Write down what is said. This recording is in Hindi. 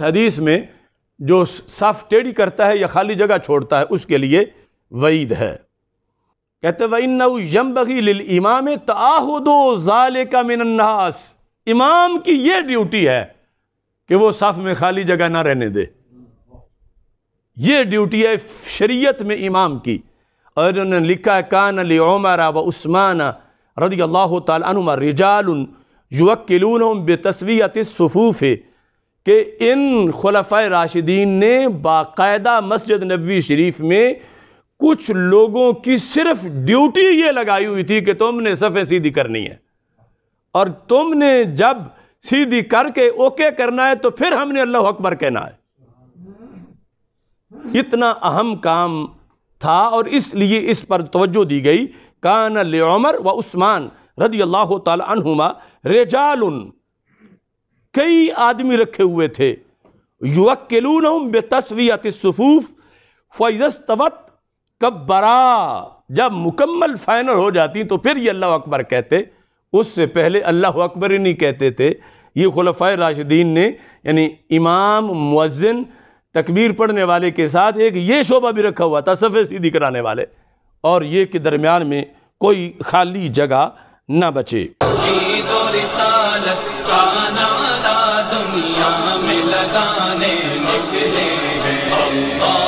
हदीस में जो साफ टेढ़ी करता है या खाली जगह छोड़ता है उसके लिए वईद है कहते वइन यम बगी लिल इमाम ताहुदो ज़ाले का मिनन्नास इमाम की ये ड्यूटी है कि वो साफ में खाली जगह ना रहने दे ये ड्यूटी है शरीयत में इमाम की और उन्होंने लिखा है कान अली उमरा व उस्मान रदी अल्लाह तुमा रिजाल युवक्लून बेतस्वीत सफ़ूफ़ कि इन खलफ़ राशिदीन ने बाकायदा मस्जिद नबी शरीफ में कुछ लोगों की सिर्फ ड्यूटी ये लगाई हुई थी कि तुमने सफ़े सीधी करनी है और तुमने जब सीधी करके ओके करना है तो फिर हमने अल्लाह अकबर कहना है इतना अहम काम था और इसलिए इस पर तोज्जो दी गई कान ले व उस्मान रदी अल्लाह तुमा रेजाल कई आदमी रखे हुए थे युवक केलून बेतस्वीत सफूफ फैजस्तवत बरा जब मुकम्मल फाइनल हो जाती तो फिर ये अल्लाह अकबर कहते उससे पहले अल्लाह अकबर ही नहीं कहते थे ये खुलफा राशिदीन ने यानी इमाम मुजिन तकबीर पढ़ने वाले के साथ एक ये शोभा भी रखा हुआ था सफ़े सीधी कराने वाले और ये के दरमियान में कोई खाली जगह ना बचे दिले हैं अल्लाह